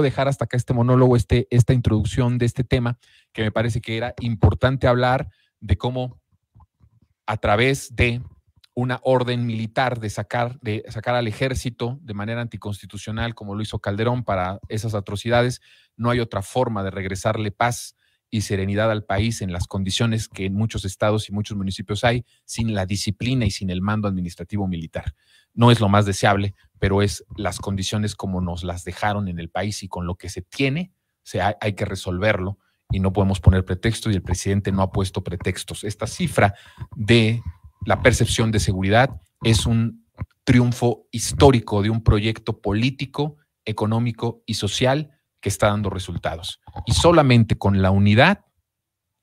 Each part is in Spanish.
dejar hasta acá este monólogo, este, esta introducción de este tema, que me parece que era importante hablar de cómo a través de una orden militar de sacar, de sacar al ejército de manera anticonstitucional, como lo hizo Calderón para esas atrocidades, no hay otra forma de regresarle paz y serenidad al país en las condiciones que en muchos estados y muchos municipios hay, sin la disciplina y sin el mando administrativo militar. No es lo más deseable, pero es las condiciones como nos las dejaron en el país y con lo que se tiene, hay que resolverlo y no podemos poner pretextos y el presidente no ha puesto pretextos. Esta cifra de la percepción de seguridad es un triunfo histórico de un proyecto político, económico y social que está dando resultados. Y solamente con la unidad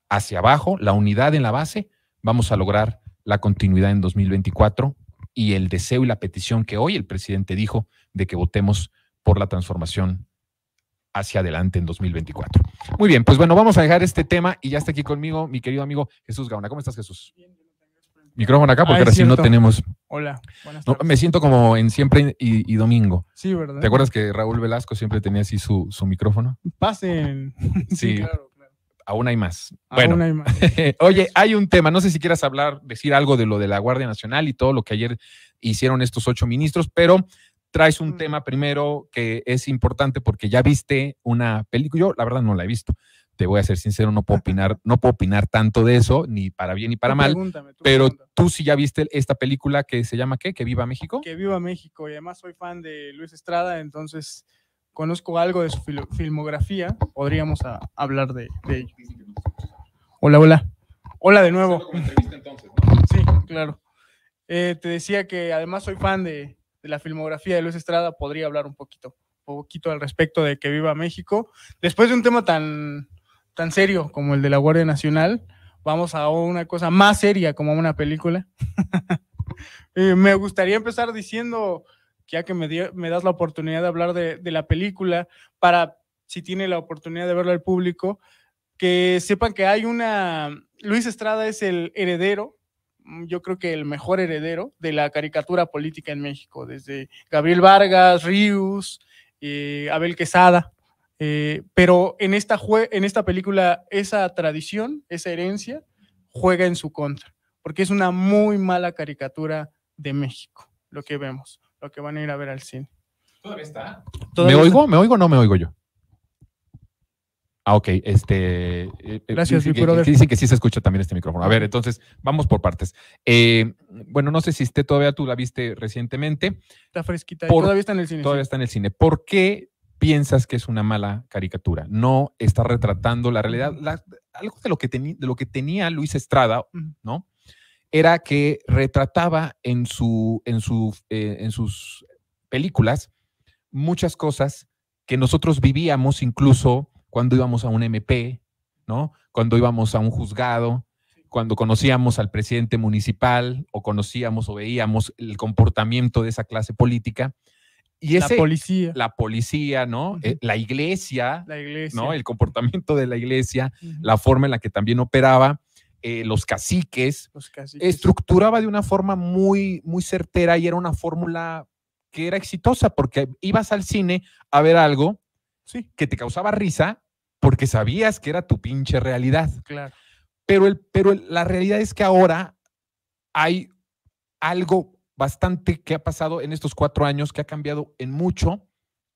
hacia abajo, la unidad en la base, vamos a lograr la continuidad en 2024 y el deseo y la petición que hoy el presidente dijo de que votemos por la transformación hacia adelante en 2024. Muy bien, pues bueno, vamos a dejar este tema y ya está aquí conmigo mi querido amigo Jesús Gaona. ¿Cómo estás, Jesús? micrófono acá porque ah, recién no tenemos. Hola, buenas tardes. me siento como en siempre y, domingo. Sí, ¿verdad? ¿Te acuerdas que Raúl Velasco siempre tenía así su, micrófono? Pasen. Sí, claro, Aún hay más. Bueno, hay más. oye, hay un tema, no sé si quieras hablar, decir algo de lo de la Guardia Nacional y todo lo que ayer hicieron estos ocho ministros, pero traes un mm. tema primero que es importante porque ya viste una película, yo la verdad no la he visto, te voy a ser sincero, no puedo opinar, no puedo opinar tanto de eso, ni para bien ni para mal. pero tú sí ya viste esta película que se llama ¿qué? Que viva México. Que viva México. Y además soy fan de Luis Estrada, entonces conozco algo de su filmografía. Podríamos ah, hablar de, ello. Hola, hola. Hola de nuevo. Sí, claro. Eh, te decía que además soy fan de, de la filmografía de Luis Estrada. Podría hablar un poquito, un poquito al respecto de que viva México. Después de un tema tan tan serio como el de la Guardia Nacional, vamos a una cosa más seria como una película. Eh, me gustaría empezar diciendo, ya que me, me das la oportunidad de hablar de, la película, para si tiene la oportunidad de verla al público, que sepan que hay una... Luis Estrada es el heredero, mm, yo creo que el mejor heredero de la caricatura política en México, desde Gabriel Vargas, Ríos, eh, Abel Quesada eh, pero en esta, en esta película, esa tradición, esa herencia, juega en su contra, porque es una muy mala caricatura de México, lo que vemos, lo que van a ir a ver al cine. ¿Todavía está? ¿Me oigo? ¿Me oigo o no me oigo yo? Ah, ok. Este, eh, eh, Gracias, dice, que, dice que sí se escucha también este micrófono. A ver, entonces, vamos por partes. bueno, no sé si esté todavía, tú la viste recientemente. Está fresquita, todavía está en el cine. Todavía está en el cine. ¿Por qué piensas que es una mala caricatura. No está retratando la realidad. algo de lo, que lo que tenía Luis Estrada, ¿no? Era que retrataba en, eh, en sus películas muchas cosas que nosotros vivíamos incluso cuando íbamos a un MP, ¿no? Cuando íbamos a un juzgado, cuando conocíamos al presidente municipal o conocíamos o veíamos el comportamiento de esa clase política y ese, la policía. La ¿no? Eh, la iglesia. La iglesia. ¿no? El comportamiento de la iglesia, la forma en la que también operaba, eh, los, caciques, Estructuraba de una forma muy, muy certera y era una fórmula que era exitosa porque ibas al cine a ver algo sí. que te causaba risa porque sabías que era tu pinche realidad. Claro. Pero, el, pero la realidad es que ahora hay algo bastante que ha pasado en estos cuatro años, que ha cambiado en mucho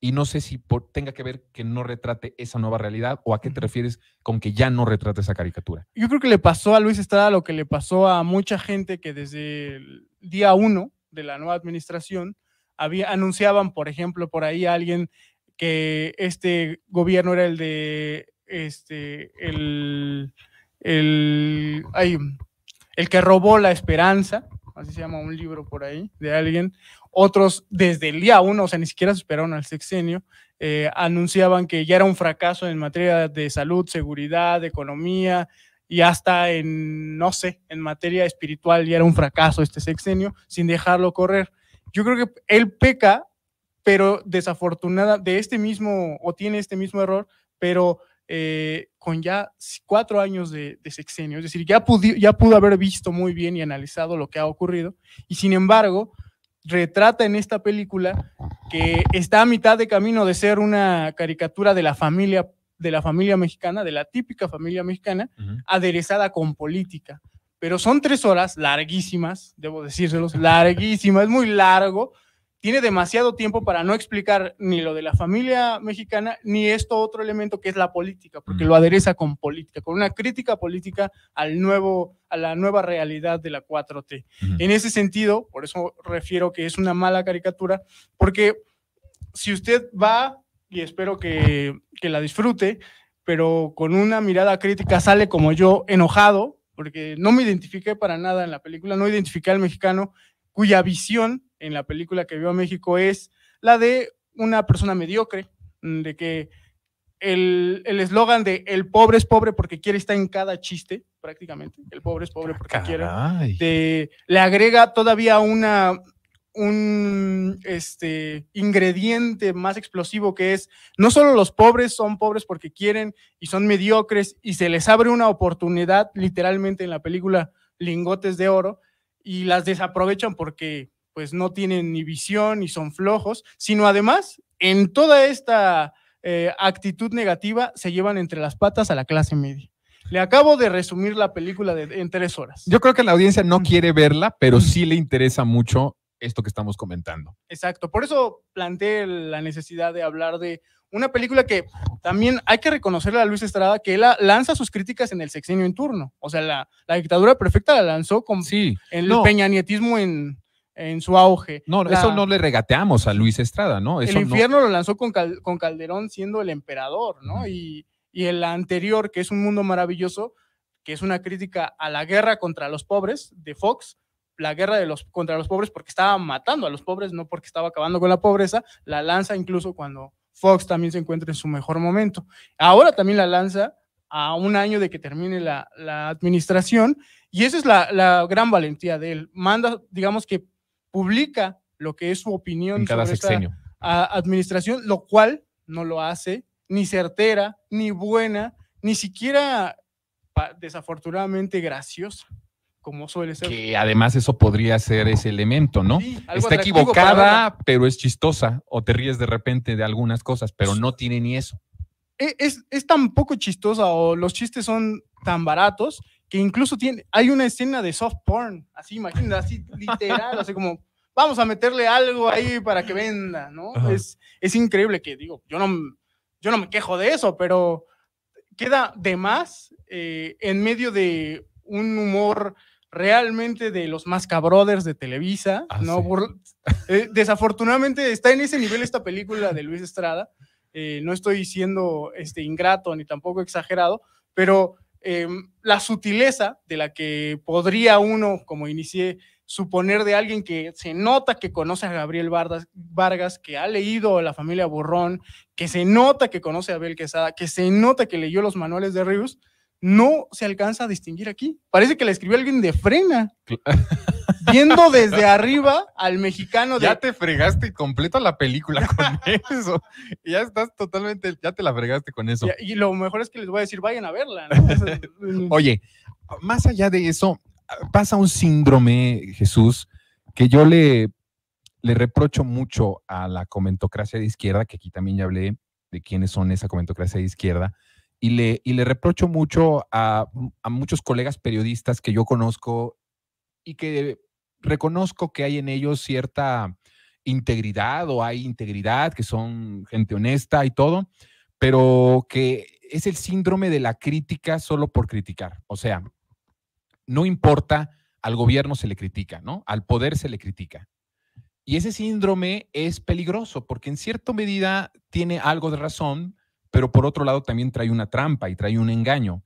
y no sé si tenga que ver que no retrate esa nueva realidad o a qué te refieres con que ya no retrate esa caricatura. Yo creo que le pasó a Luis Estrada lo que le pasó a mucha gente que desde el día uno de la nueva administración había, anunciaban, por ejemplo, por ahí a alguien que este gobierno era el de este el el, el que robó la esperanza así se llama un libro por ahí de alguien. Otros desde el día uno, o sea, ni siquiera se esperaron al sexenio, eh, anunciaban que ya era un fracaso en materia de salud, seguridad, economía y hasta en, no sé, en materia espiritual ya era un fracaso este sexenio sin dejarlo correr. Yo creo que él peca, pero desafortunada de este mismo, o tiene este mismo error, pero eh, con ya cuatro años de, sexenio, es decir, ya, pudo haber visto muy bien y analizado lo que ha ocurrido, y sin embargo, retrata en esta película que está a mitad de camino de ser una caricatura de la familia de la familia mexicana, de la típica familia mexicana, aderezada con política. Pero son tres horas larguísimas, debo decírselos, larguísimas, es muy largo, tiene demasiado tiempo para no explicar ni lo de la familia mexicana, ni esto otro elemento que es la política, porque mm. lo adereza con política, con una crítica política al nuevo, a la nueva realidad de la 4T. En ese sentido, por eso refiero que es una mala caricatura, porque si usted va, y espero que, que la disfrute, pero con una mirada crítica sale como yo, enojado, porque no me identifiqué para nada en la película, no identifiqué al mexicano cuya visión en la película que vio a México es la de una persona mediocre, mm, de que el eslogan de el pobre es pobre porque quiere está en cada chiste, prácticamente. El pobre es pobre porque ah, quiere. le agrega todavía una, un este, ingrediente más explosivo que es, no solo los pobres son pobres porque quieren y son mediocres y se les abre una oportunidad literalmente en la película Lingotes de Oro y las desaprovechan porque pues no tienen ni visión y son flojos, sino además en toda esta eh, actitud negativa se llevan entre las patas a la clase media. Le acabo de resumir la película en tres horas. Yo creo que la audiencia no quiere verla, pero sí le interesa mucho esto que estamos comentando. Exacto, por eso planteé la necesidad de hablar de una película que también hay que reconocerle a Luis Estrada que él lanza sus críticas en el sexenio en turno. O sea, la, dictadura perfecta la lanzó con el peñanietismo en, en su auge. No, eso no le regateamos a Luis Estrada, ¿no? el infierno lo lanzó con, Calderón siendo el emperador, ¿no? y, y, el anterior, que es Un Mundo Maravilloso, que es una crítica a la guerra contra los pobres de Fox, la guerra de los, contra los pobres porque estaba matando a los pobres, no porque estaba acabando con la pobreza, la lanza incluso cuando Fox también se encuentra en su mejor momento. Ahora también la lanza a un año de que termine la, la administración y esa es la, la gran valentía de él. Manda, digamos que publica lo que es su opinión sobre esta administración, lo cual no lo hace ni certera, ni buena, ni siquiera desafortunadamente graciosa como suele ser. Que además eso podría ser ese elemento, ¿no? Está equivocada, pero es chistosa, o te ríes de repente de algunas cosas, pero no tiene ni eso. Es, es, es tan poco chistosa o los chistes son tan baratos que incluso tiene, hay una escena de soft porn, así, imagínate, así literal, así como, vamos a meterle algo ahí para que venda, ¿no? Es, es, increíble que, digo, yo no, yo no me quejo de eso, pero queda de más eh, en medio de un humor realmente de los más Brothers de Televisa, ah, ¿no? Eh, desafortunadamente está en ese nivel esta película de Luis Estrada. Eh, no estoy siendo este, ingrato ni tampoco exagerado, pero Em, la sutileza de la que podría uno, como inicié, suponer de alguien que se nota que conoce a Gabriel Vargas, que ha leído La familia Borrón, que se nota que conoce a Abel Quesada, que se nota que leyó los manuales de Ríos, no se alcanza a distinguir aquí. Parece que la escribió alguien de frena. viendo desde arriba al mexicano. Ya te fregaste completo la película con eso. Ya estás totalmente, ya te la fregaste con eso. Y, lo mejor es que les voy a decir, vayan a verla. Mm. Oye, más allá de eso, pasa un síndrome, Jesús, que yo le, le reprocho mucho a la comentocracia de izquierda, que aquí también ya hablé de quiénes son esa comentocracia de izquierda. Y le, y le, reprocho mucho a, a, muchos colegas periodistas que yo conozco y que reconozco que hay en ellos cierta integridad o hay integridad, que son gente honesta y todo, pero que es el síndrome de la crítica solo por criticar. O sea, no importa, al gobierno se le critica, ¿no? Al poder se le critica. Y ese síndrome es peligroso porque en cierta medida tiene algo de razón, pero por otro lado también trae una trampa y trae un engaño,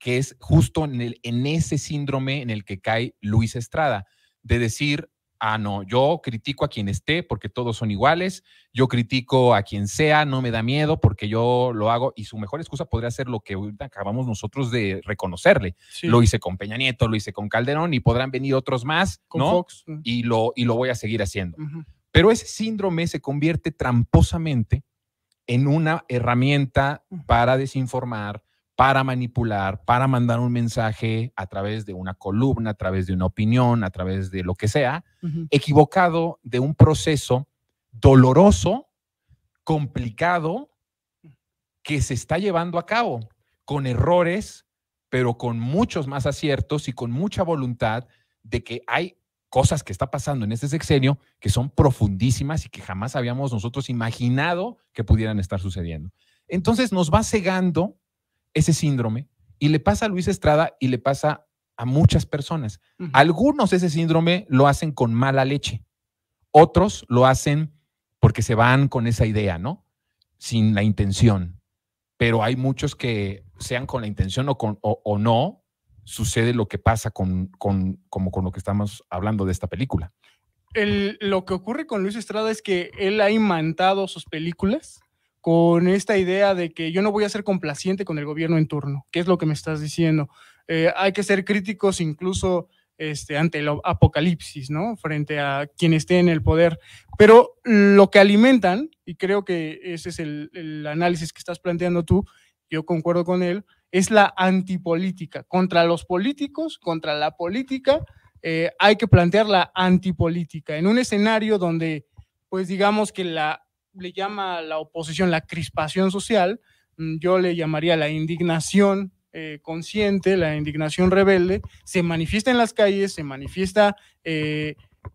que es justo en, el, en ese síndrome en el que cae Luis Estrada de decir, ah, no, yo critico a quien esté porque todos son iguales, yo critico a quien sea, no me da miedo porque yo lo hago y su mejor excusa podría ser lo que acabamos nosotros de reconocerle. Lo hice con Peña Nieto, lo hice con Calderón y podrán venir otros más, ¿no? Y lo, y lo voy a seguir haciendo. Pero ese síndrome se convierte tramposamente en una herramienta para desinformar, para manipular, para mandar un mensaje a través de una columna, a través de una opinión, a través de lo que sea, equivocado de un proceso doloroso, complicado, que se está llevando a cabo, con errores, pero con muchos más aciertos y con mucha voluntad de que hay cosas que está pasando en este sexenio que son profundísimas y que jamás habíamos nosotros imaginado que pudieran estar sucediendo. Entonces nos va cegando ese síndrome y le pasa a Luis Estrada y le pasa a muchas personas. Algunos ese síndrome lo hacen con mala leche, otros lo hacen porque se van con esa idea, ¿no? Sin la intención. Pero hay muchos que, sean con la intención o, no, sucede lo que pasa con, como con lo que estamos hablando de esta película. lo que ocurre con Luis Estrada es que él ha imantado sus películas con esta idea de que yo no voy a ser complaciente con el gobierno en turno, que es lo que me estás diciendo. Eh, hay que ser críticos incluso este, ante el apocalipsis, ¿no? Frente a quien esté en el poder. Pero lo que alimentan, y creo que ese es el, análisis que estás planteando tú, yo concuerdo con él, es la antipolítica. Contra los políticos, contra la política, eh, hay que plantear la antipolítica. En un escenario donde, pues digamos que la le llama la oposición la crispación social, mm, yo le llamaría la indignación eh, consciente, la indignación rebelde, se manifiesta en las calles, se manifiesta, eh,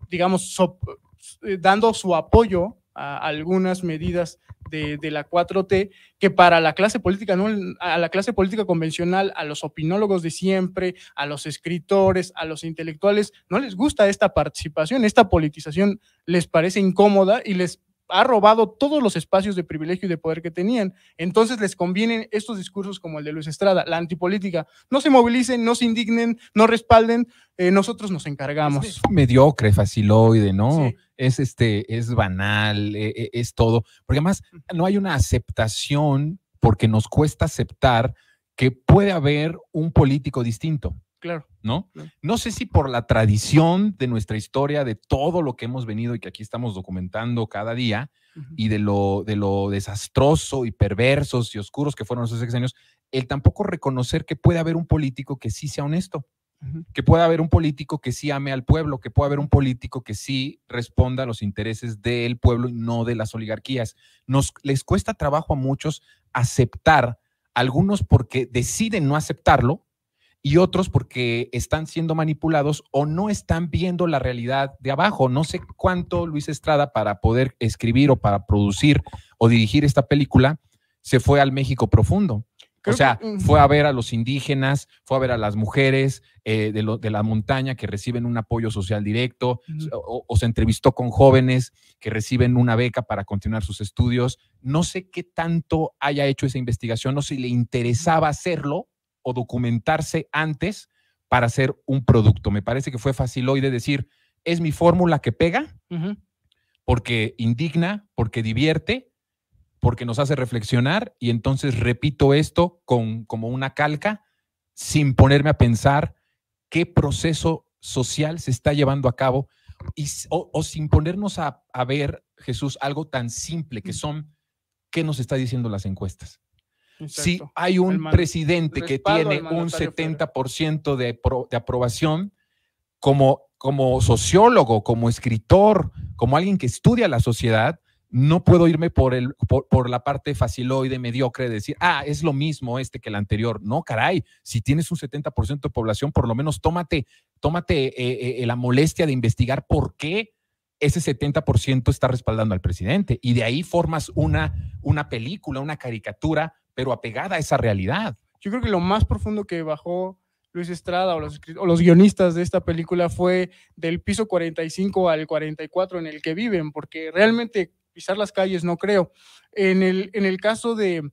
digamos, eh, dando su apoyo a algunas medidas de, de, la 4T, que para la clase política, ¿no? a la clase política convencional, a los opinólogos de siempre, a los escritores, a los intelectuales, no les gusta esta participación, esta politización les parece incómoda y les ha robado todos los espacios de privilegio y de poder que tenían. Entonces les convienen estos discursos como el de Luis Estrada, la antipolítica. No se movilicen, no se indignen, no respalden, eh, nosotros nos encargamos. Es mediocre, faciloide, ¿no? Es este, es banal, e, e, es todo. Porque además no hay una aceptación porque nos cuesta aceptar que puede haber un político distinto. Claro. ¿No? No sé si por la tradición de nuestra historia, de todo lo que hemos venido y que aquí estamos documentando cada día, y de lo, de lo desastroso y perversos y oscuros que fueron esos años, el tampoco reconocer que puede haber un político que sí sea honesto. Que pueda haber un político que sí ame al pueblo, que pueda haber un político que sí responda a los intereses del pueblo y no de las oligarquías. Nos les cuesta trabajo a muchos aceptar, algunos porque deciden no aceptarlo, y otros porque están siendo manipulados o no están viendo la realidad de abajo. No sé cuánto Luis Estrada para poder escribir o para producir o dirigir esta película se fue al México profundo. o sea, fue a ver a los indígenas, fue a ver a las mujeres eh, de, la montaña que reciben un apoyo social directo, o, o se entrevistó con jóvenes que reciben una beca para continuar sus estudios. No sé qué tanto haya hecho esa investigación o si le interesaba hacerlo o documentarse antes para hacer un producto. Me parece que fue fácil hoy de decir, es mi fórmula que pega, porque indigna, porque divierte, porque nos hace reflexionar y entonces repito esto con, como una calca sin ponerme a pensar qué proceso social se está llevando a cabo o, sin ponernos a, a ver, Jesús, algo tan simple que son qué nos está diciendo las encuestas. Si hay un presidente que tiene un 70% de, de, aprobación, como, sociólogo, como escritor, como alguien que estudia la sociedad, no puedo irme por, el, por, la parte faciloide, mediocre, de decir, ah, es lo mismo este que el anterior. No, caray, si tienes un 70% de población, por lo menos tómate, tómate eh, eh, eh, la molestia de investigar por qué ese 70% está respaldando al presidente. Y de ahí formas una, una película, una caricatura pero apegada a esa realidad. Yo creo que lo más profundo que bajó Luis Estrada o los, guionistas de esta película fue del piso 45 al 44 en el que viven, porque realmente pisar las calles no creo. En el, en el caso de,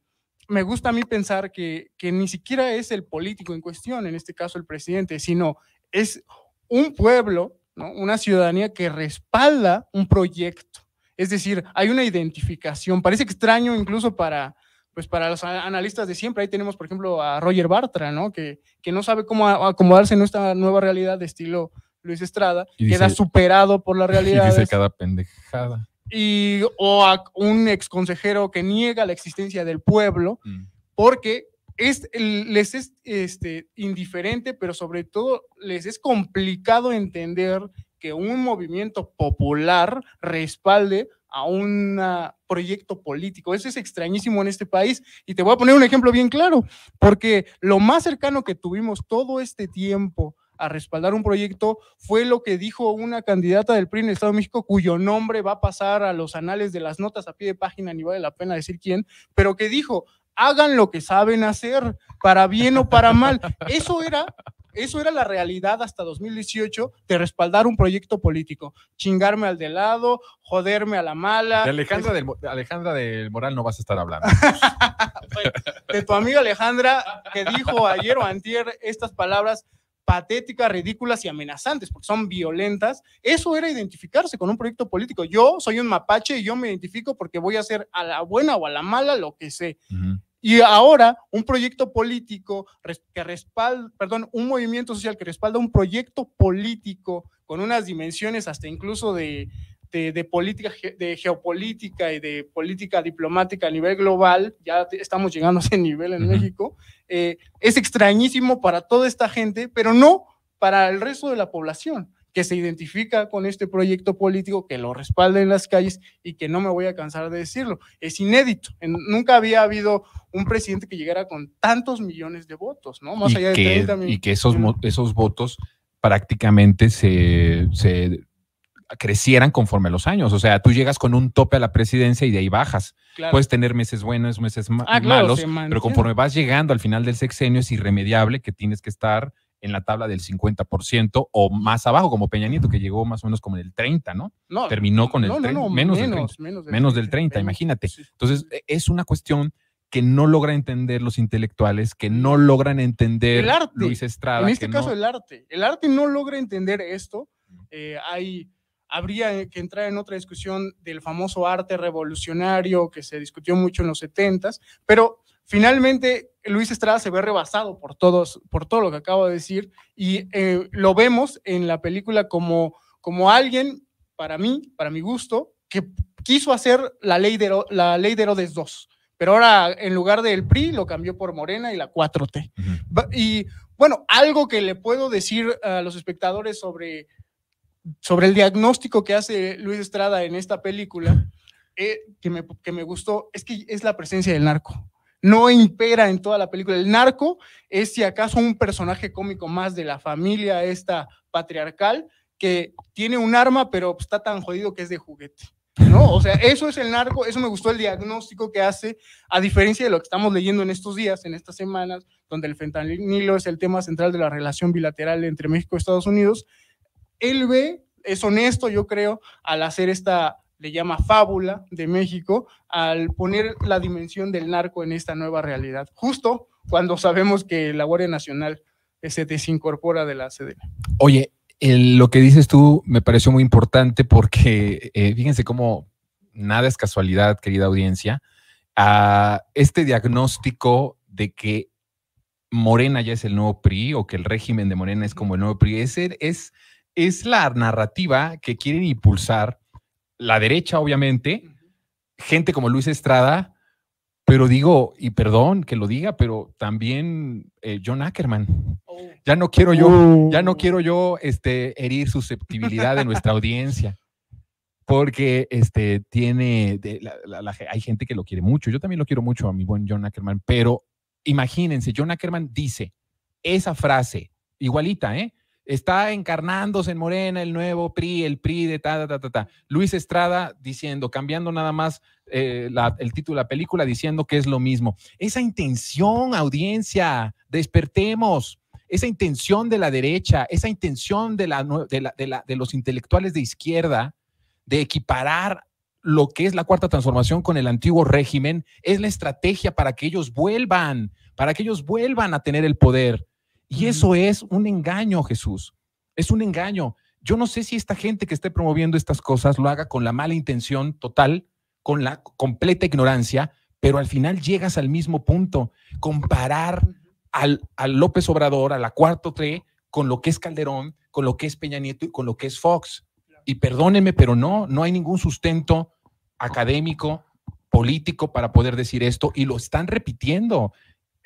me gusta a mí pensar que, que ni siquiera es el político en cuestión, en este caso el presidente, sino es un pueblo, ¿no? una ciudadanía que respalda un proyecto. Es decir, hay una identificación. Parece extraño incluso para, pues para los analistas de siempre, ahí tenemos, por ejemplo, a Roger Bartra, ¿no? Que, que no sabe cómo acomodarse en esta nueva realidad de estilo Luis Estrada, queda superado por la realidad. Y dice cada pendejada. Y, o a un ex consejero que niega la existencia del pueblo, mm. porque es, les es este, indiferente, pero sobre todo les es complicado entender que un movimiento popular respalde a un proyecto político. Eso es extrañísimo en este país. Y te voy a poner un ejemplo bien claro, porque lo más cercano que tuvimos todo este tiempo a respaldar un proyecto fue lo que dijo una candidata del PRI en el Estado de México, cuyo nombre va a pasar a los anales de las notas a pie de página, ni vale la pena decir quién, pero que dijo, hagan lo que saben hacer, para bien o para mal. Eso era eso era la realidad hasta 2018 de respaldar un proyecto político, chingarme al de lado, joderme a la mala. De Alejandra, del, Alejandra del Moral no vas a estar hablando. de tu amiga Alejandra que dijo ayer o antier estas palabras patéticas, ridículas y amenazantes, porque son violentas. Eso era identificarse con un proyecto político. Yo soy un mapache y yo me identifico porque voy a hacer a la buena o a la mala lo que sé. Y ahora un proyecto político que respalda, perdón, un movimiento social que respalda un proyecto político con unas dimensiones hasta incluso de, política, de geopolítica y de política diplomática a nivel global, ya estamos llegando a ese nivel en México, eh, es extrañísimo para toda esta gente, pero no para el resto de la población que se identifica con este proyecto político, que lo respalda en las calles y que no me voy a cansar de decirlo. Es inédito. nunca había habido un presidente que llegara con tantos millones de votos, ¿no? Más allá de 30 Y que esos, esos votos prácticamente se, crecieran conforme los años. O sea, tú llegas con un tope a la presidencia y de ahí bajas. Puedes tener meses buenos, meses ah, malos, pero conforme vas llegando al final del sexenio es irremediable que tienes que estar en la tabla del 50% o más abajo, como Peña Nieto, que llegó más o menos como en el 30, ¿no? no Terminó con el 30, menos, del 30, imagínate. Entonces, e, es una cuestión que no logra entender los intelectuales, que no logran entender Luis Estrada. En este caso, el arte. El arte no logra entender esto. Eh, hay habría que entrar en otra discusión del famoso arte revolucionario que se discutió mucho en los 70s, pero finalmente Luis Estrada se ve rebasado por, todos, por todo lo que acabo de decir y eh, lo vemos en la película como, como alguien, para mí, para mi gusto, que quiso hacer la ley de, la ley de Herodes 2, pero ahora en lugar del PRI lo cambió por Morena y la 4T. Y bueno, algo que le puedo decir a los espectadores sobre, sobre el diagnóstico que hace Luis Estrada en esta película, eh, que me gustó, es que es la presencia del narco no impera en toda la película. El narco es si acaso un personaje cómico más de la familia esta patriarcal que tiene un arma pero está tan jodido que es de juguete. ¿No? O sea, eso es el narco, eso me gustó el diagnóstico que hace, a diferencia de lo que estamos leyendo en estos días, en estas semanas, donde el fentanilo es el tema central de la relación bilateral entre México y Estados Unidos. Él ve, es honesto, yo creo, al hacer esta le llama fábula de México al poner la dimensión del narco en esta nueva realidad, justo cuando sabemos que la Guardia Nacional eh, se desincorpora de la CDN. Oye, lo que dices tú me pareció muy importante porque eh, fíjense cómo nada es casualidad, querida audiencia, a este diagnóstico de que Morena ya es el nuevo PRI o que el régimen de Morena es como el nuevo PRI, es, es la narrativa que quieren impulsar la derecha, obviamente, gente como Luis Estrada, pero digo, y perdón que lo diga, pero también eh, John Ackerman. Oh. Ya no quiero yo, ya no oh. quiero yo este, herir susceptibilidad de nuestra audiencia. Porque este, tiene, hay gente que lo quiere mucho. Yo también lo quiero mucho a mi buen John Ackerman, pero imagínense, John Ackerman dice esa frase, igualita, ¿eh? está encarnándose en Morena el nuevo PRI, el PRI de ta, ta, ta, ta. Luis Estrada diciendo, cambiando nada más eh, el título de la película, diciendo que es lo mismo. Esa intención, audiencia, despertemos. Esa intención de la derecha, esa intención de, la, de, la, de los intelectuales de izquierda de equiparar lo que es la cuarta transformación con el antiguo régimen, es la estrategia para que ellos vuelvan, para que ellos vuelvan a tener el poder y eso es un engaño, Jesús. Es un engaño. Yo no sé si esta gente que esté promoviendo estas cosas lo haga con la mala intención total, con la completa ignorancia, pero al final llegas al mismo punto. Comparar al, López Obrador, a la cuarto T, con lo que es Calderón, con lo que es Peña Nieto y con lo que es Fox. Y perdóneme, pero no, no hay ningún sustento académico, político para poder decir esto y lo están repitiendo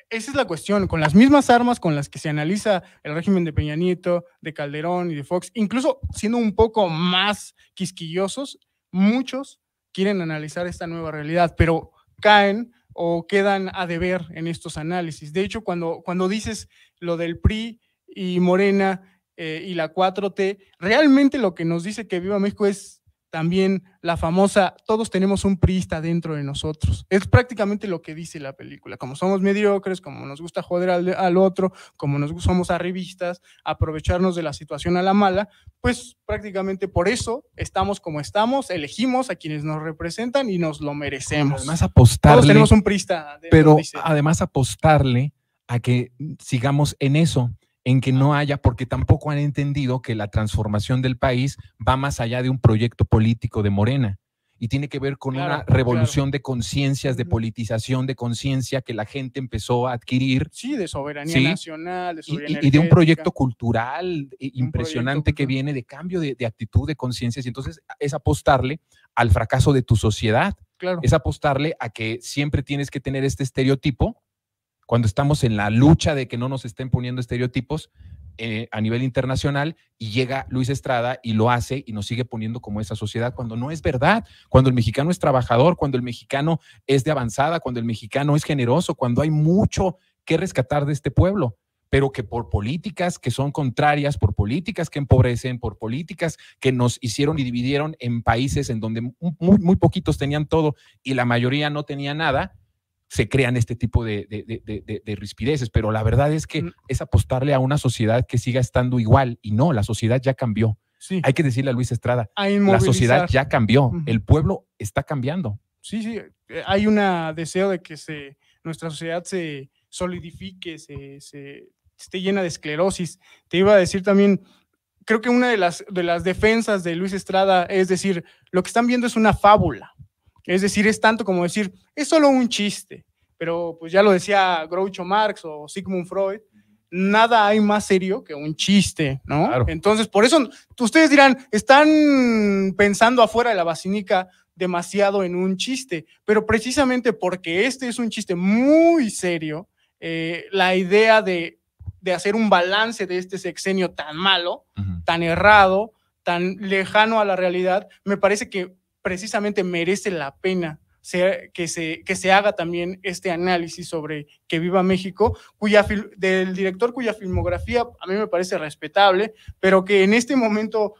esa es la cuestión, con las mismas armas con las que se analiza el régimen de Peña Nieto, de Calderón y de Fox, incluso siendo un poco más quisquillosos, muchos quieren analizar esta nueva realidad, pero caen o quedan a deber en estos análisis. De hecho, cuando, cuando dices lo del PRI y Morena eh, y la 4T, realmente lo que nos dice que Viva México es también la famosa, todos tenemos un prista dentro de nosotros. Es prácticamente lo que dice la película. Como somos mediocres, como nos gusta joder al, otro, como nos somos arribistas, aprovecharnos de la situación a la mala, pues prácticamente por eso estamos como estamos, elegimos a quienes nos representan y nos lo merecemos. Además Todos tenemos un prista pero además apostarle a que sigamos en eso en que no haya, porque tampoco han entendido que la transformación del país va más allá de un proyecto político de Morena y tiene que ver con una revolución de conciencias, de politización de conciencia que la gente empezó a adquirir. Sí, de soberanía nacional, de soberanía y, y, de un proyecto cultural e, impresionante que viene de cambio de, de actitud, de conciencias. Y entonces es apostarle al fracaso de tu sociedad. Claro. Es apostarle a que siempre tienes que tener este estereotipo cuando estamos en la lucha de que no nos estén poniendo estereotipos eh, a nivel internacional y llega Luis Estrada y lo hace y nos sigue poniendo como esa sociedad cuando no es verdad, cuando el mexicano es trabajador, cuando el mexicano es de avanzada, cuando el mexicano es generoso, cuando hay mucho que rescatar de este pueblo pero que por políticas que son contrarias, por políticas que empobrecen, por políticas que nos hicieron y dividieron en países en donde muy poquitos tenían todo y la mayoría no tenía nada, se crean este tipo de, de, rispideces, pero la verdad es que mm. es apostarle a una sociedad que siga estando igual y no, la sociedad ya cambió. Hay que decirle a Luis Estrada, la sociedad ya cambió, el pueblo está cambiando. Sí, sí, eh, hay un deseo de que nuestra sociedad se solidifique, se, esté llena de esclerosis. Te iba a decir también, creo que una de las, de las defensas de Luis Estrada es decir, lo que están viendo es una fábula. Es decir, es tanto como decir, es solo un chiste, pero pues ya lo decía Groucho Marx o Sigmund Freud, nada hay más serio que un chiste, ¿no? Entonces, por eso ustedes dirán, están pensando afuera de la basínica demasiado en un chiste, pero precisamente porque este es un chiste muy serio, eh, la idea de, hacer un balance de este sexenio tan malo, tan errado, tan lejano a la realidad, me parece que precisamente merece la pena que se, que se haga también este análisis sobre Que Viva México, cuya del director cuya filmografía a mí me parece respetable, pero que en este momento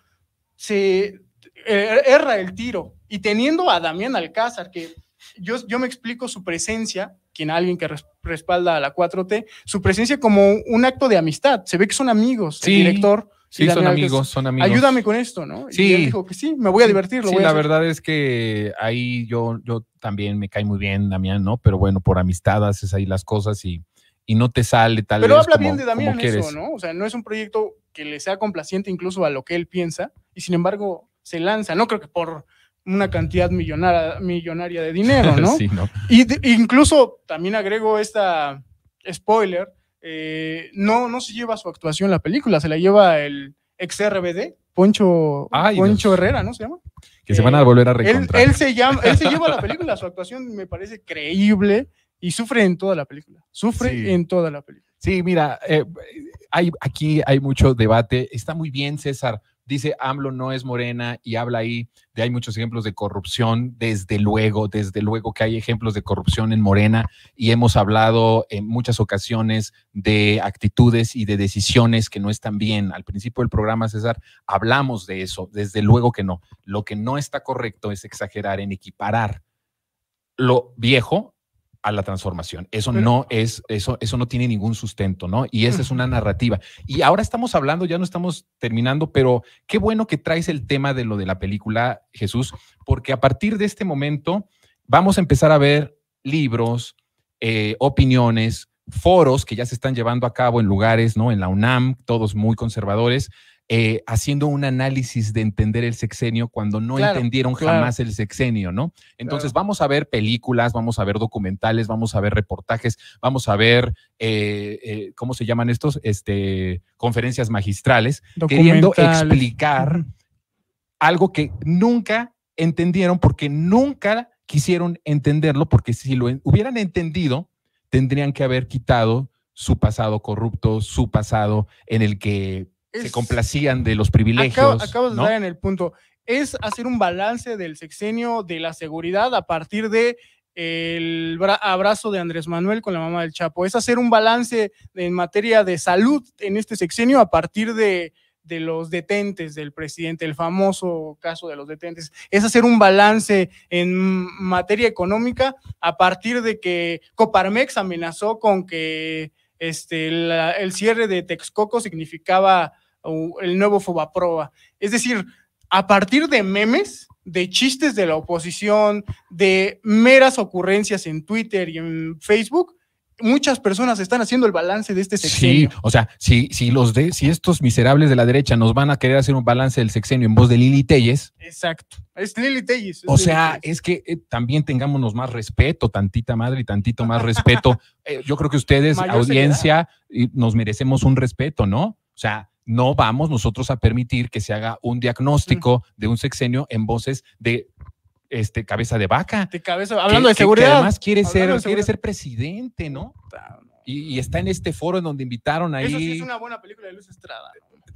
se er, erra el tiro. Y teniendo a Damián Alcázar, que yo, yo me explico su presencia, quien alguien que respalda a la 4T, su presencia como un acto de amistad. Se ve que son amigos, el director Sí, son amigos, son amigos. Ayúdame con esto, ¿no? Sí. Y él dijo que sí, me voy a divertir. sí, la verdad es que ahí yo, yo también me cae muy bien Damián, ¿no? Pero bueno, por amistad haces ahí las cosas y, no te sale tal Pero vez. Pero habla bien de Damián eso, ¿no? O sea, no es un proyecto que le sea complaciente incluso a lo que él piensa y sin embargo se lanza. No creo que por una cantidad millonaria, millonaria de dinero, ¿no? sí, ¿no? Y incluso también agrego esta spoiler eh, no, no se lleva su actuación la película, se la lleva el ex RBD, Poncho, Poncho Herrera, ¿no se llama? Que se van a volver a eh, reencontrar. Él, se llama, lleva la película, su actuación me parece creíble y sufre en toda la película. Sufre en toda la película. Sí, mira, eh, hay, aquí hay mucho debate. Está muy bien, César, dice AMLO no es morena y habla ahí de hay muchos ejemplos de corrupción, desde luego, desde luego que hay ejemplos de corrupción en Morena y hemos hablado en muchas ocasiones de actitudes y de decisiones que no están bien. Al principio del programa, César, hablamos de eso, desde luego que no. Lo que no está correcto es exagerar en equiparar lo viejo a la transformación. Eso no es, eso, eso no tiene ningún sustento, ¿no? Y esa es una narrativa. Y ahora estamos hablando, ya no estamos terminando, pero qué bueno que traes el tema de lo de la película, Jesús, porque a partir de este momento vamos a empezar a ver libros, eh, opiniones, foros que ya se están llevando a cabo en lugares, ¿no? En la UNAM, todos muy conservadores, eh, haciendo un análisis de entender el sexenio cuando no entendieron jamás el sexenio, ¿no? Entonces vamos a ver películas, vamos a ver documentales, vamos a ver reportajes, vamos a ver, eh, eh, ¿cómo se llaman estos? Este, conferencias magistrales, queriendo explicar algo que nunca entendieron porque nunca quisieron entenderlo, porque si lo hubieran entendido, tendrían que haber quitado su pasado corrupto, su pasado en el que se complacían de los privilegios. acabas de dar en el punto. Es hacer un balance del sexenio de la seguridad a partir del abrazo de Andrés Manuel con la mamá del Chapo. Es hacer un balance en materia de salud en este sexenio a partir de, los detentes del presidente, el famoso caso de los detentes, es hacer un balance en materia económica a partir de que Coparmex amenazó con que este, el cierre de Texcoco significaba o el nuevo Fobaproa. Es decir, a partir de memes, de chistes de la oposición, de meras ocurrencias en Twitter y en Facebook, muchas personas están haciendo el balance de este sexenio. Sí, o sea, si, si los de, si estos miserables de la derecha nos van a querer hacer un balance del sexenio en voz de Lili Telles. Exacto, es Lili Telles. o sea, es que eh, también tengámonos más respeto, tantita madre y tantito más respeto. Eh, yo creo que ustedes, audiencia, nos merecemos un respeto, ¿no? O sea, no vamos nosotros a permitir que se haga un diagnóstico de un sexenio en voces de este, cabeza de vaca. De cabeza, hablando de seguridad. Que además quiere ser, quiere ser presidente, ¿no? Y, está en este foro en donde invitaron ahí. Eso es una buena película de Luis Estrada.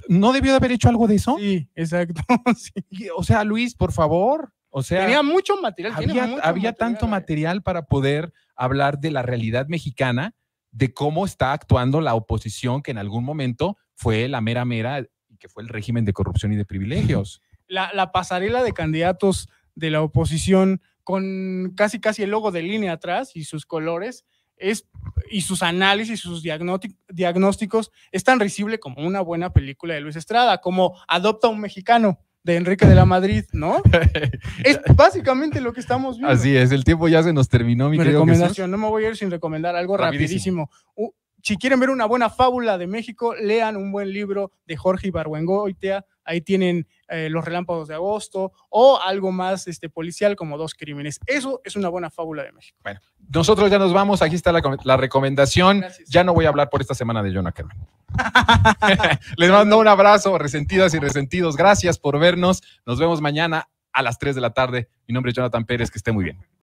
¿No debió de haber hecho algo de eso? Sí, exacto. O sea, Luis, por favor. O sea, tenía mucho material. Había, había tanto ¿eh? material para poder hablar de la realidad mexicana, de cómo está actuando la oposición que en algún momento fue la mera mera, eh, que fue el régimen de corrupción y de privilegios. La, pasarela de candidatos de la oposición con casi casi el logo de línea atrás y sus colores es, y sus análisis, sus diagnósticos es tan risible como una buena película de Luis Estrada, como Adopta un mexicano de Enrique de la Madrid, ¿no? es básicamente lo que estamos viendo. Así es, el tiempo ya se nos terminó, mi, recomendación, no me voy a ir sin recomendar algo rapidísimo si quieren ver una buena fábula de México, lean un buen libro de Jorge Ibargüengoitia. Ahí tienen eh, Los Relámpagos de Agosto o algo más este, policial como Dos Crímenes. Eso es una buena fábula de México. Bueno, nosotros ya nos vamos. Aquí está la, recomendación. Ya no voy a hablar por esta semana de Jonathan. Les mando un abrazo, resentidas y resentidos. Gracias por vernos. Nos vemos mañana a las 3 de la tarde. Mi nombre es Jonathan Pérez. Que esté muy bien.